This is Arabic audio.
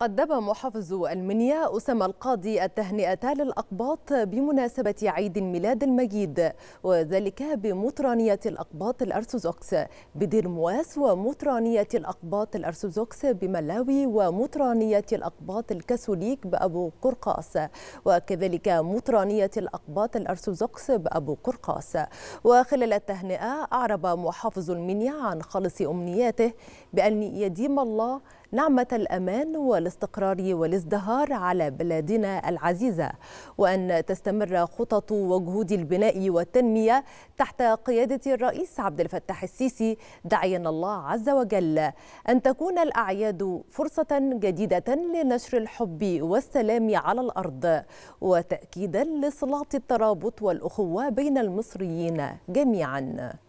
قدم محافظ المنيا أسامة القاضي التهنئة للأقباط بمناسبة عيد الميلاد المجيد وذلك بمطرانية الأقباط الأرثوذكس بديرمواس ومطرانية الأقباط الأرثوذكس بملاوي ومطرانية الأقباط الكاثوليك بأبو قرقاس وكذلك مطرانية الأقباط الأرثوذكس بأبو قرقاس وخلال التهنئة أعرب محافظ المنيا عن خالص أمنياته بأن يديم الله نعمة الأمان والاستقرار والازدهار على بلادنا العزيزة وأن تستمر خطط وجهود البناء والتنمية تحت قيادة الرئيس عبد الفتاح السيسي داعيا الله عز وجل أن تكون الأعياد فرصة جديدة لنشر الحب والسلام على الأرض وتأكيدا لصلات الترابط والأخوة بين المصريين جميعا